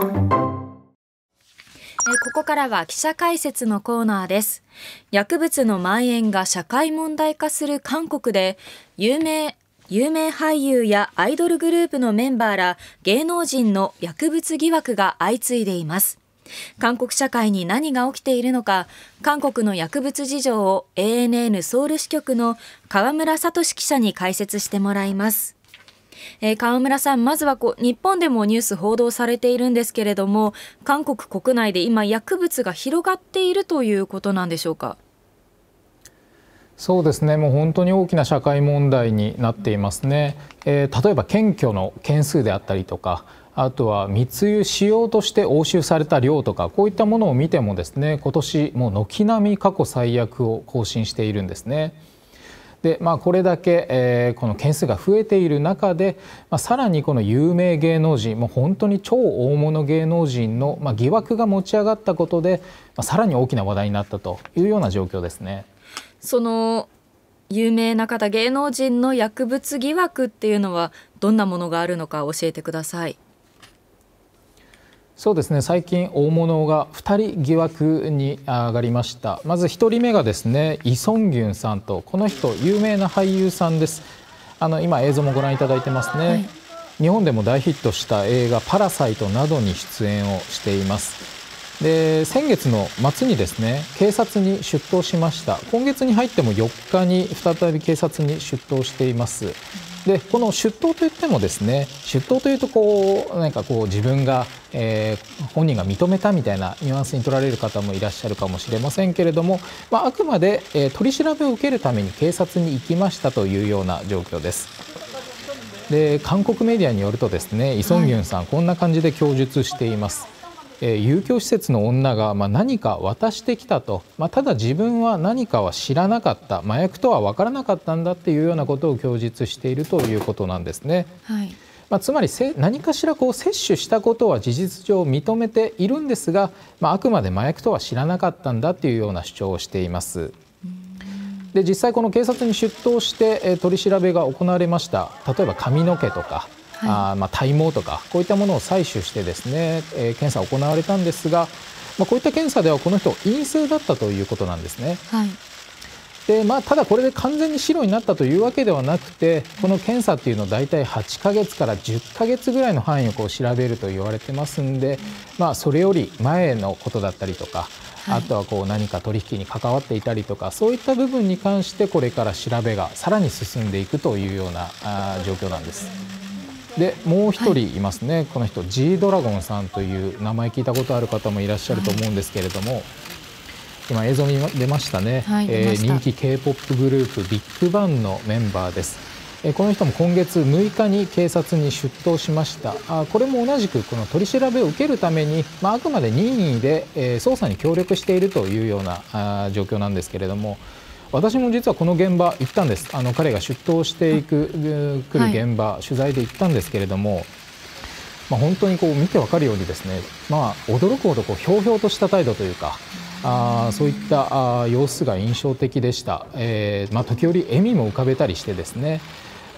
ここからは記者解説のコーナーです。薬物の蔓延が社会問題化する韓国で、有名、有名俳優やアイドルグループのメンバーら芸能人の薬物疑惑が相次いでいます。韓国社会に何が起きているのか、韓国の薬物事情を ANN ソウル支局の河村聡記者に解説してもらいます。えー、村さん、まずはこう日本でもニュース報道されているんですけれども、韓国国内で今、薬物が広がっているということなんでしょうか。そうですねもう本当に大きな社会問題になっていますね、えー、例えば検挙の件数であったりとかあとは密輸しようとして押収された量とかこういったものを見てもですね今年もう軒並み過去最悪を更新しているんですね。で、まあ、これだけ、えー、この件数が増えている中で、まあ、さらにこの有名芸能人もう本当に超大物芸能人の、まあ、疑惑が持ち上がったことで、まあ、さらに大きな話題になったというような状況ですね。その有名な方芸能人の薬物疑惑っていうのはどんなものがあるのか教えてください。そうですね最近、大物が2人疑惑に上がりましたまず1人目がですねイ・ソンギュンさんとこの人、有名な俳優さんですあの今、映像もご覧いただいてますね、はい、日本でも大ヒットした映画「パラサイト」などに出演をしていますで先月の末にですね警察に出頭しました今月に入っても4日に再び警察に出頭していますでこの出頭といってもですね出頭というとこう何かこう自分が、えー、本人が認めたみたいなニュアンスに取られる方もいらっしゃるかもしれませんけれども、まあ、あくまで、えー、取り調べを受けるために警察に行きましたというような状況です。で韓国メディアによるとですねイ・ソンギュンさん、こんな感じで供述しています。え遊興施設の女が、まあ、何か渡してきたと、まあ、ただ自分は何かは知らなかった麻薬とは分からなかったんだっていうようなことを供述しているということなんですね。はいまあ、つまり何かしらこう摂取したことは事実上認めているんですが、まあ、あくまで麻薬とは知らなかったんだというような主張をしています。で実際この警察に出頭して取り調べが行われました例えば髪の毛とかあまあ、体毛とかこういったものを採取してですね、えー、検査行われたんですが、まあ、こういった検査ではこの人陰性だったということなんですね。はいでまあ、ただこれで完全に白になったというわけではなくてこの検査っていうのは大体8ヶ月から10ヶ月ぐらいの範囲をこう調べると言われてますんで、まあ、それより前のことだったりとか、あとはこう何か取引に関わっていたりとかそういった部分に関してこれから調べがさらに進んでいくというようなあ状況なんです。でもう1人いますね、はい、この人 G ドラゴンさんという名前聞いたことある方もいらっしゃると思うんですけれども、はい、今映像に出ましたね、はい、えー、人気 k p o p グループビッグバンのメンバーです、えこの人も今月6日に警察に出頭しましたあこれも同じくこの取り調べを受けるために、まあ、あくまで任意で、えー、捜査に協力しているというようなあ状況なんですけれども私も実はこの現場行ったんですあの彼が出頭していく、来る現場、取材で行ったんですけれども、まあ、本当にこう見てわかるようにですね、まあ、驚くほどこうひょうひょうとした態度というか。あそういったあ様子が印象的でした、えーまあ、時折、笑みも浮かべたりしてですね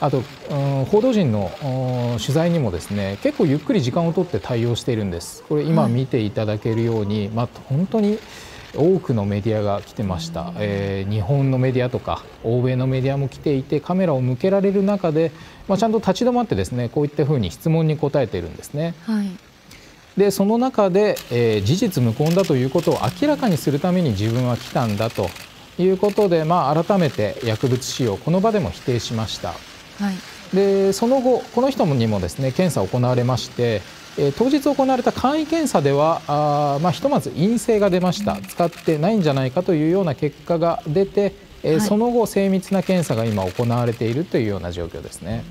あと、うん、報道陣の取材にもですね結構ゆっくり時間をとって対応しているんです、これ今見ていただけるように、まあ、本当に多くのメディアが来てました、えー、日本のメディアとか欧米のメディアも来ていてカメラを向けられる中で、まあ、ちゃんと立ち止まってですねこういったふうに質問に答えているんですね。はいでその中で、えー、事実無根だということを明らかにするために自分は来たんだということで、まあ、改めて薬物使用この場でも否定しました、はい、でその後この人にもですね検査行われましてえ当日行われた簡易検査ではあ、まあ、ひとまず陰性が出ました使ってないんじゃないかというような結果が出て、え、はい、その後精密な検査が今行われているというような状況ですね。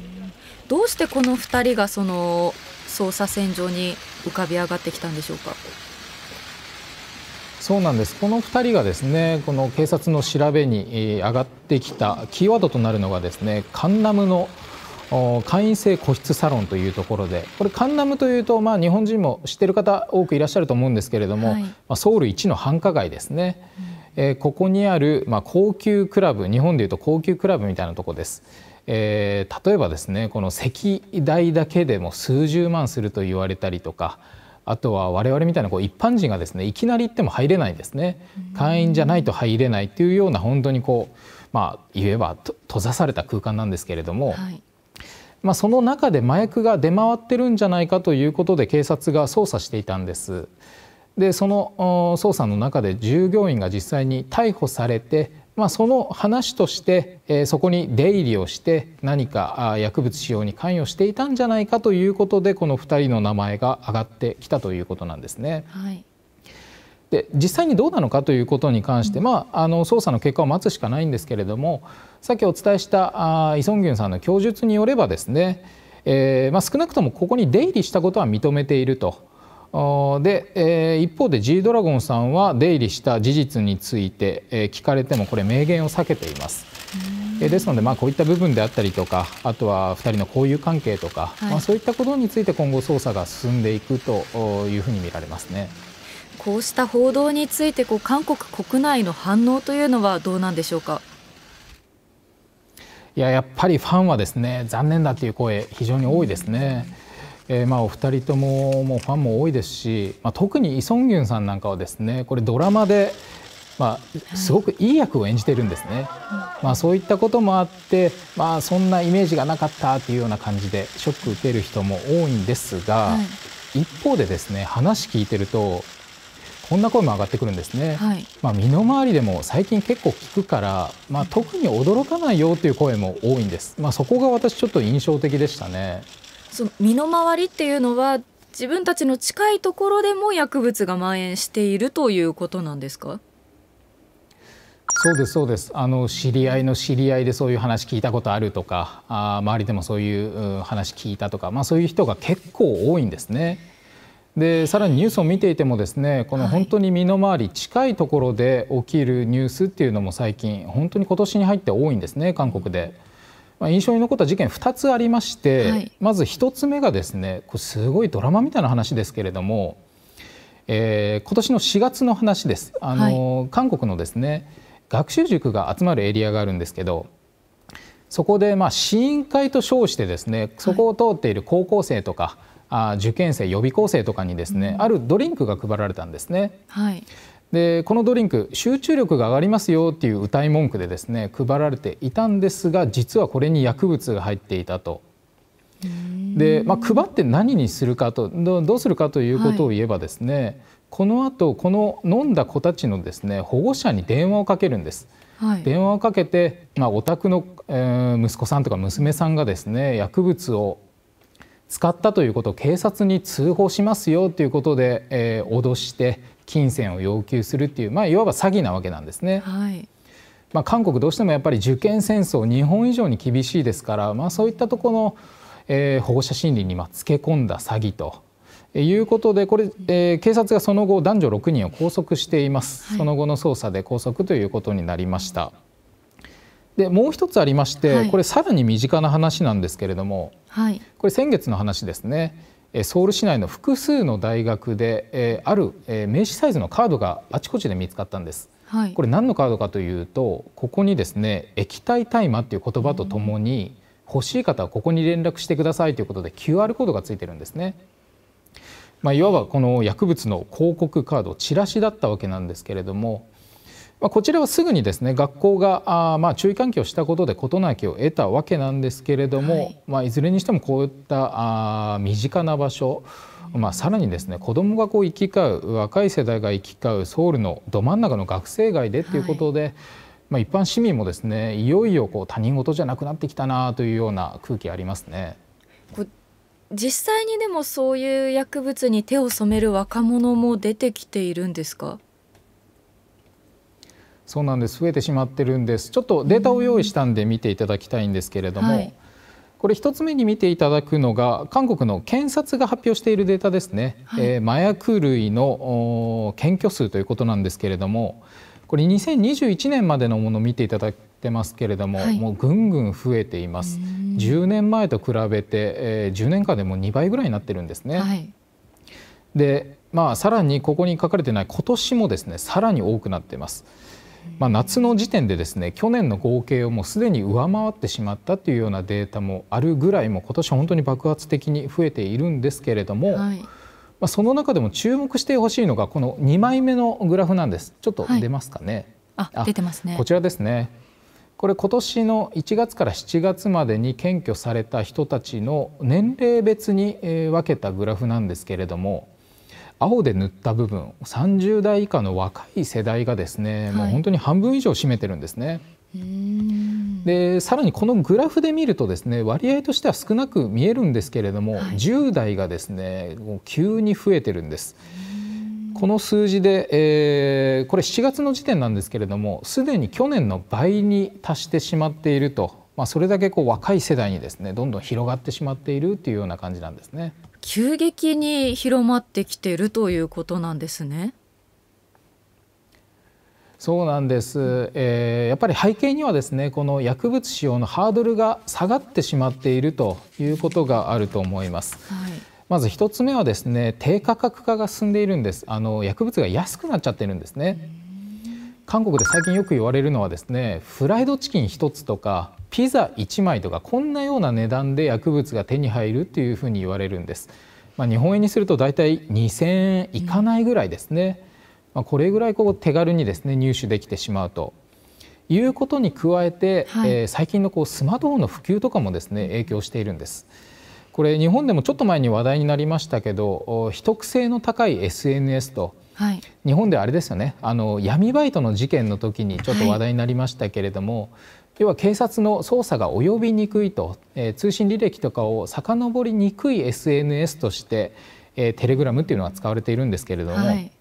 どうしてこの2人がその捜査線上に浮かび上がってきたんでしょうか。そうなんですこの2人がですねこの警察の調べに上がってきたキーワードとなるのがですねカンナムの会員制個室サロンというところでこれカンナムというと、まあ、日本人も知ってる方多くいらっしゃると思うんですけれども、はい、まあ、ソウル一の繁華街ですね、うん、えー、ここにある、まあ、高級クラブ日本でいうと高級クラブみたいなとこです。えー、例えばですねこの石代だけでも数十万すると言われたりとかあとは我々みたいなこう一般人がですねいきなり行っても入れないですね会員じゃないと入れないっていうような本当にこうまあ言えば閉ざされた空間なんですけれども、はい、まあ、その中で麻薬が出回ってるんじゃないかということで警察が捜査していたんです。でその捜査の中で従業員が実際に逮捕されて、まあ、その話として、えー、そこに出入りをして何か薬物使用に関与していたんじゃないかということでこの2人の名前が挙がってきたということなんですね。はいで実際にどうなのかということに関して、まあ、あの捜査の結果を待つしかないんですけれどもさっきお伝えしたあイ・ソンギュンさんの供述によればですね、えーまあ、少なくともここに出入りしたことは認めていると。で、え一方で G ドラゴンさんは出入りした事実について、え聞かれてもこれ明言を避けています。えですので、まあ、こういった部分であったりとかあとは2人の交友関係とか、はい、まあ、そういったことについて今後捜査が進んでいくというふうに見られますね。こうした報道についてこう韓国国内の反応というのはどうなんでしょうか。いややっぱりファンはですね残念だという声非常に多いですね。えー、まあお二人とももうファンも多いですし、まあ、特にイ・ソンギュンさんなんかはですねこれドラマで、まあ、すごくいい役を演じてるんですね、まあ、そういったこともあって、まあ、そんなイメージがなかったというような感じでショック受ける人も多いんですが、はい、一方でですね話聞いてるとこんな声も上がってくるんですね、はい、まあ、身の回りでも最近結構聞くから、まあ、特に驚かないよという声も多いんです、まあ、そこが私ちょっと印象的でしたねその身の回りっていうのは自分たちの近いところでも薬物が蔓延しているということなんですかそうですそうですあの知り合いの知り合いでそういう話聞いたことあるとかあ周りでもそういう話聞いたとか、まあ、そういう人が結構多いんですね。でさらにニュースを見ていてもですねこの本当に身の回り近いところで起きるニュースっていうのも最近本当に今年に入って多いんですね韓国で。まあ、印象に残った事件2つありまして、はい、まず1つ目がですねこれすごいドラマみたいな話ですけれども、えー、今年の4月の話です。あの、はい、韓国のですね学習塾が集まるエリアがあるんですけどそこでまあ試飲会と称してですねそこを通っている高校生とか、はいあ受験生予備校生とかにですね、うん、あるドリンクが配られたんですね。はい、でこのドリンク集中力が上がりますよっていう歌い文句でですね配られていたんですが実はこれに薬物が入っていたと。で、まあ、配って何にするかとどうするかということを言えばですね、はい、このあとこの飲んだ子たちのですね保護者に電話をかけるんです。はい、電話をかけて、まあ、お宅の、えー、息子さんとか娘さんがですね薬物を使ったということを警察に通報しますよということで、えー、脅して金銭を要求するっていう、まあ、いわば詐欺なわけなんですね。はいまあ、韓国どうしてもやっぱり受験戦争日本以上に厳しいですから、まあ、そういったところの、えー、保護者心理にまつけ込んだ詐欺ということでこれ、えー、警察がその後男女6人を拘束しています、はい、その後の捜査で拘束ということになりました。でもう一つありまして、はい、これさらに身近な話なんですけれども、はい、これ先月の話ですねソウル市内の複数の大学で、えある、え名刺サイズのカードがあちこちで見つかったんです、はい、これ何のカードかというとここにですね液体大麻っていう言葉とともに、欲しい方はここに連絡してくださいということで QR コードがついてるんですね、まあ、いわばこの薬物の広告カードチラシだったわけなんですけれどもまこちらはすぐにですね学校があまあ注意喚起をしたことで事なきを得たわけなんですけれども、はい、まあ、いずれにしてもこういったあ身近な場所まあ、さらにですね子どもがこう行き交う若い世代が行き交うソウルのど真ん中の学生街でということで、はい、まあ、一般市民もですねいよいよこう他人事じゃなくなってきたなというような空気ありますね。実際にでもそういう薬物に手を染める若者も出てきているんですかそうなんです増えてしまってるんですちょっとデータを用意したんで見ていただきたいんですけれども、はい、これ1つ目に見ていただくのが韓国の検察が発表しているデータですね、はい、えー、麻薬類の検挙数ということなんですけれどもこれ2021年までのものを見ていただいてますけれども、はい、もうぐんぐん増えています10年前と比べて、えー、10年間でも2倍ぐらいになってるんですね、はい、でまあさらにここに書かれてない今年もですねさらに多くなっています。まあ、夏の時点でですね去年の合計をもうすでに上回ってしまったというようなデータもあるぐらいも今年は本当に爆発的に増えているんですけれども、まあ、その中でも注目してほしいのがこの2枚目のグラフなんです。ちょっと出ますかね。はい、あ出てますね。こちらですね。これ今年の1月から7月までに検挙された人たちの年齢別に分けたグラフなんですけれども青で塗った部分30代以下の若い世代がですね、はい、もう本当に半分以上占めてるんですね。でさらにこのグラフで見るとですね割合としては少なく見えるんですけれども、はい、10代がですねもう急に増えてるんです。この数字で、えー、これ7月の時点なんですけれどもすでに去年の倍に達してしまっていると、まあ、それだけこう若い世代にですねどんどん広がってしまっているというような感じなんですね。急激に広まってきているということなんですね。そうなんです、えー、やっぱり背景にはですねこの薬物使用のハードルが下がってしまっているということがあると思います。はいまず1つ目はですね低価格化が進んでいるんですあの薬物が安くなっちゃってるんですね、韓国で最近よく言われるのはですねフライドチキン1つとかピザ1枚とかこんなような値段で薬物が手に入るというふうに言われるんです、まあ、日本円にすると大体2000円いかないぐらいですね、まあ、これぐらいこう手軽にですね入手できてしまうということに加えて、はい、えー、最近のこうスマートフォンの普及とかもですね影響しているんですこれ日本でもちょっと前に話題になりましたけど秘匿性の高い SNS とはい、日本ではあれですよねあの闇バイトの事件の時にちょっと話題になりましたけれども、はい、要は警察の捜査が及びにくいと、えー、通信履歴とかを遡りにくい SNS として、えー、テレグラムっていうのが使われているんですけれども、はい、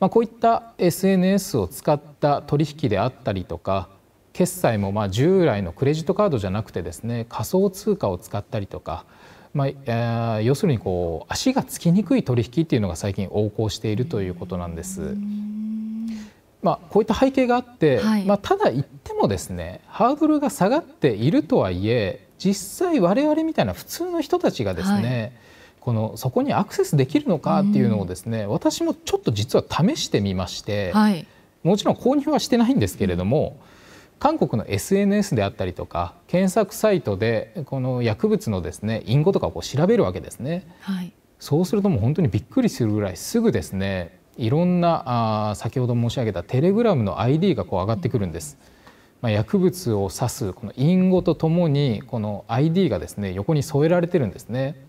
まあ、こういった SNS を使った取引であったりとか決済もまあ従来のクレジットカードじゃなくてですね仮想通貨を使ったりとかまあ要するにこう足がつきにくい取引っていうのが最近横行しているということなんです。まあ、こういった背景があって、はい、まあ、ただ言ってもですねハードルが下がっているとはいえ実際我々みたいな普通の人たちがですね、はい、このそこにアクセスできるのかっていうのをですね、私もちょっと実は試してみまして、はい、もちろん購入はしてないんですけれども、うん韓国の SNS であったりとか検索サイトでこの薬物のですね隠語とかをこう調べるわけですね、はい、そうするともう本当にびっくりするぐらいすぐですねいろんなあ先ほど申し上げたテレグラムの ID がこう上がってくるんです、まあ、薬物を指すこの隠語とともにこの ID がですね横に添えられてるんですね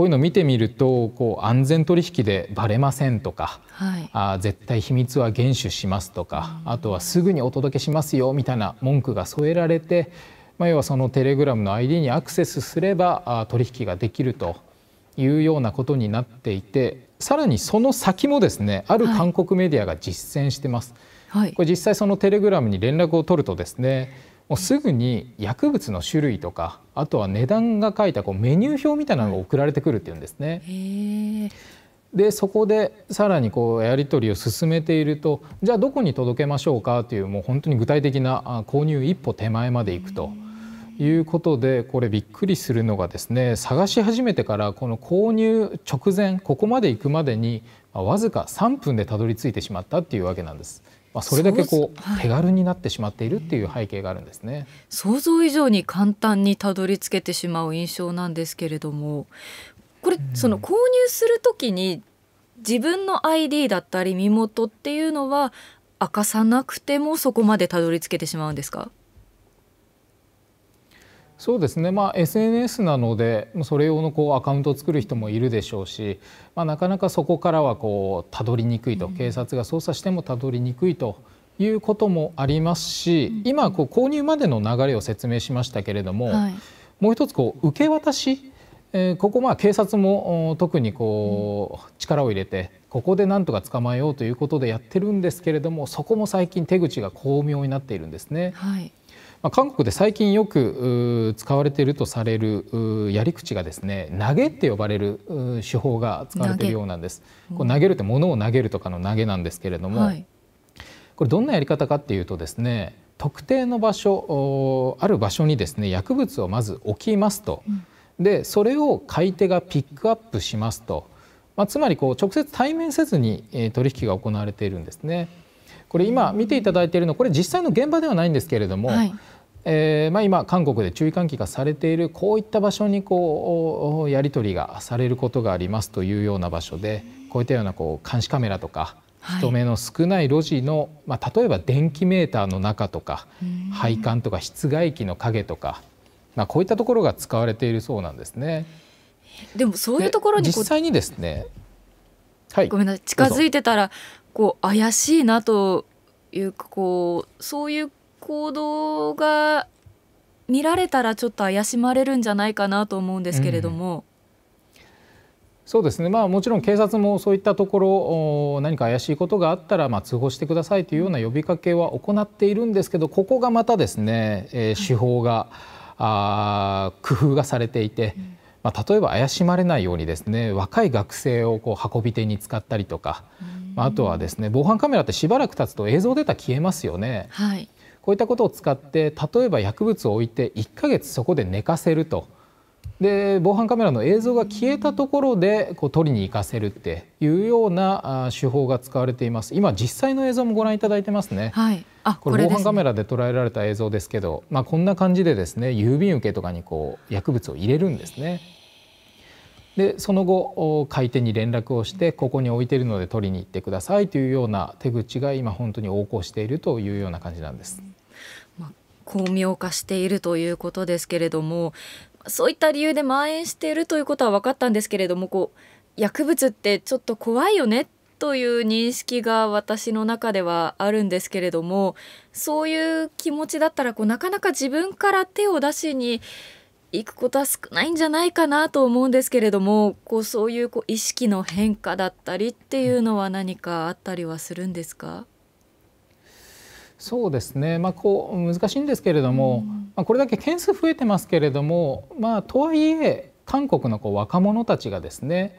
こういうのを見てみるとこう安全取引でばれませんとか、はい、あ絶対秘密は厳守しますとか、うん、あとはすぐにお届けしますよみたいな文句が添えられて、まあ、要はそのテレグラムの ID にアクセスすればあ取引ができるというようなことになっていてさらにその先もですねある韓国メディアが実践してます。はい、これ実際そのテレグラムに連絡を取るとですねもうすぐに薬物の種類とかあとは値段が書いたこうメニュー表みたいなのが送られてくるっていうんですね。でそこでさらにこうやり取りを進めているとじゃあどこに届けましょうかというもう本当に具体的な購入一歩手前までいくと。いうことでこれびっくりするのがですね探し始めてからこの購入直前ここまで行くまでにわずか3分でたどり着いてしまったっていうわけなんです。まあ、それだけこう手軽になってしまっているっていう背景があるんですね想像以上に簡単にたどり着けてしまう印象なんですけれどもこれ、その購入するときに自分の ID だったり身元っていうのは明かさなくてもそこまでたどり着けてしまうんですかそうですね、まあ、SNS なのでそれ用のこうアカウントを作る人もいるでしょうし、まあ、なかなかそこからはこうたどりにくいと、警察が捜査してもたどりにくいということもありますし、今こう購入までの流れを説明しましたけれども、はい、もう1つこう受け渡し、えー、ここまあ警察も特にこう力を入れてここでなんとか捕まえようということでやってるんですけれどもそこも最近手口が巧妙になっているんですね。はい韓国で最近よく使われているとされるやり口がですね投げって呼ばれる手法が使われているようなんです。投げるって物を投げるとかの投げなんですけれども、はい、これどんなやり方かっていうとですね特定の場所ある場所にですね薬物をまず置きますと、うん、でそれを買い手がピックアップしますと、まあ、つまりこう直接対面せずに取引が行われているんですね。これ今見ていただいているのこれ実際の現場ではないんですけれども、はい、えーまあ、今韓国で注意喚起がされているこういった場所にこうやり取りがされることがありますというような場所でこういったようなこう監視カメラとか人目の少ない路地の、まあ、例えば電気メーターの中とか配管とか室外機の影とか、まあ、こういったところが使われているそうなんですね。でもそういうところに実際にですね、はい、ごめんなさい近づいてたらこう怪しいなというかこうそういう行動が見られたらちょっと怪しまれるんじゃないかなと思うんですけれども。うん、そうですね、まあ、もちろん警察もそういったところ何か怪しいことがあったら、まあ、通報してくださいというような呼びかけは行っているんですけどここがまたですね、えー、手法が、はい、あ工夫がされていて、うん、まあ、例えば怪しまれないようにですね若い学生をこう運び手に使ったりとか、まあ、あとはですね防犯カメラってしばらく経つと映像データ消えますよね。はいこういったことを使って例えば薬物を置いて1ヶ月そこで寝かせると。で防犯カメラの映像が消えたところでこう取りに行かせるっていうような手法が使われています今実際の映像もご覧いただいてますね、はい、あこれ防犯カメラで捉えられた映像ですけど、ね、まあ、こんな感じでですね郵便受けとかにこう薬物を入れるんですね。でその後買い手に連絡をしてここに置いてるので取りに行ってくださいというような手口が今本当に横行しているというような感じなんです。まあ、巧妙化しているということですけれどもそういった理由で蔓延しているということは分かったんですけれどもこう薬物ってちょっと怖いよねという認識が私の中ではあるんですけれどもそういう気持ちだったらこうなかなか自分から手を出しに行くことは少ないんじゃないかなと思うんですけれどもこうそういうこう意識の変化だったりっていうのは何かあったりはするんですかそうですね、まあ、こう難しいんですけれども、うん、まあ、これだけ件数増えてますけれども、まあ、とはいえ韓国のこう若者たちがですね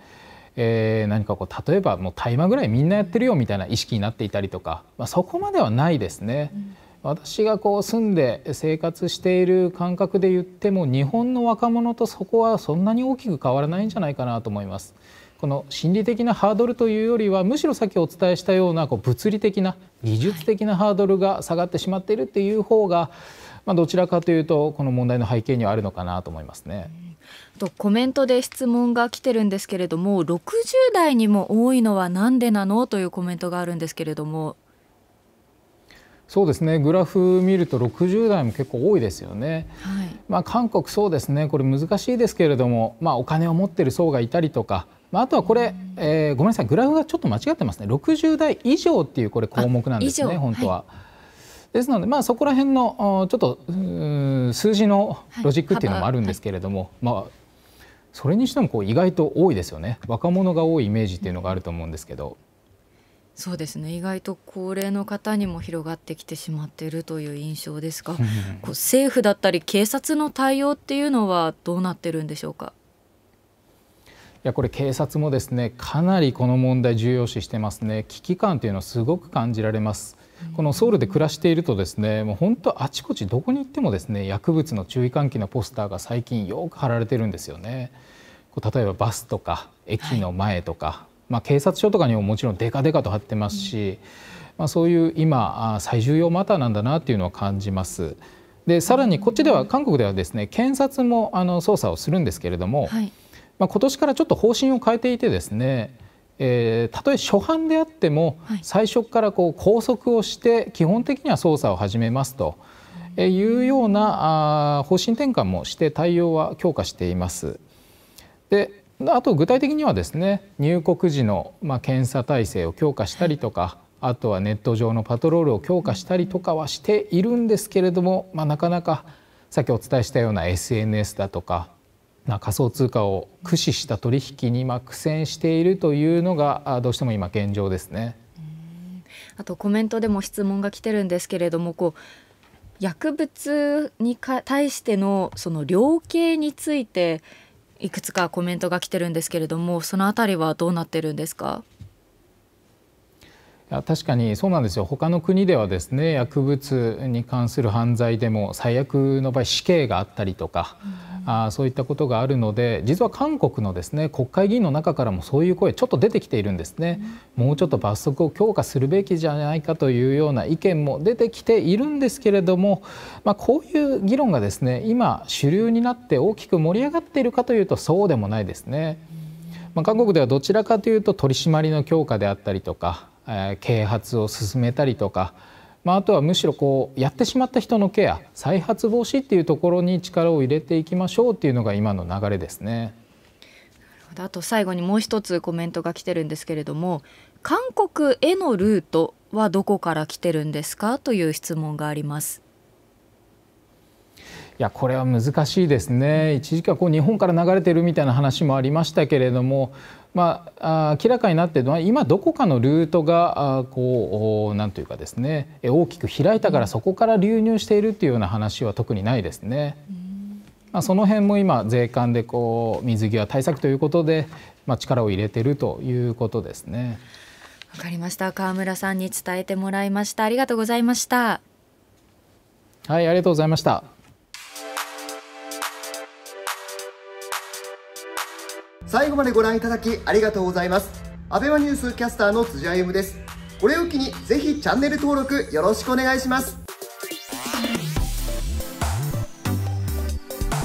えー、何かこう例えばもう大麻ぐらいみんなやってるよみたいな意識になっていたりとか、まあ、そこまではないですね。うん私がこう住んで生活している感覚で言っても日本の若者とそこはそんなに大きく変わらないんじゃないかなと思います。この心理的なハードルというよりはむしろさっきお伝えしたようなこう物理的な技術的なハードルが下がってしまっているっていう方が、まあ、どちらかというとこの問題の背景にはあるのかなと思いますね。とコメントで質問が来てるんですけれども60代にも多いのは何でなのというコメントがあるんですけれどもそうですねグラフ見ると60代も結構多いですよね、はい、まあ、韓国、そうですねこれ難しいですけれども、まあ、お金を持ってる層がいたりとか、まあ、あとはこれ、えー、ごめんなさいグラフがちょっと間違ってますね60代以上っていうこれ項目なんですね、本当は。はいですので、まあ、そこら辺のちょっと数字のロジックっていうのもあるんですけれども、はいまあ、それにしてもこう意外と多いですよね若者が多いイメージっていうのがあると思うんですけど。そうですね意外と高齢の方にも広がってきてしまっているという印象ですが、政府だったり警察の対応っていうのはどうなってるんでしょうか。いやこれ警察もですねかなりこの問題重要視してますね危機感というのはすごく感じられます。このソウルで暮らしているとですねもう本当あちこちどこに行ってもですね薬物の注意喚起のポスターが最近よく貼られてるんですよね。例えばバスとか駅の前とか、はまあ、警察署とかにももちろんでかでかと貼ってますし、まあ、そういう今最重要マターなんだなっていうのは感じます。でさらにこっちでは韓国ではですね検察もあの捜査をするんですけれども、はい、まあ、今年からちょっと方針を変えていてですねえー、たとえ初犯であっても、最初からこう拘束をして基本的には捜査を始めますというようなあ方針転換もして対応は強化しています。であと具体的にはですね入国時のまあ検査体制を強化したりとか、あとはネット上のパトロールを強化したりとかはしているんですけれども、まあ、なかなかさっきお伝えしたような SNS だとか仮想通貨を駆使した取引に苦戦しているというのがどうしても今現状ですね。あとコメントでも質問が来てるんですけれどもこう薬物に対してのその量刑についていくつかコメントが来てるんですけれどもそのあたりはどうなってるんですか確かにそうなんですよ他の国ではですね薬物に関する犯罪でも最悪の場合死刑があったりとか、うんあそういったことがあるので実は韓国のですね国会議員の中からもそういう声ちょっと出てきているんですね、うん、もうちょっと罰則を強化するべきじゃないかというような意見も出てきているんですけれども、まあ、こういう議論がですね今主流になって大きく盛り上がっているかというとそうでもないですね。まあ、韓国ではどちらかというと取り締まりの強化であったりとか、えー、啓発を進めたりとかまあ、あとはむしろこうやってしまった人のケア再発防止っていうところに力を入れていきましょうっていうのが今の流れですね。あと最後にもう一つコメントが来てるんですけれども韓国へのルートはどこから来てるんですかという質問があります。いやこれは難しいですね一時期はこう日本から流れてるみたいな話もありましたけれども、まあ、明らかになっているのは今どこかのルートがこうなんというかですね大きく開いたからそこから流入しているというような話は特にないですね。まあ、その辺も今税関でこう水際対策ということで、まあ、力を入れているということですね。わかりました川村さんに伝えてもらいましたありがとうございましたはいありがとうございました後までご覧いただきありがとうございます。アベマニュースキャスターの辻歩です。これを機にぜひチャンネル登録よろしくお願いします。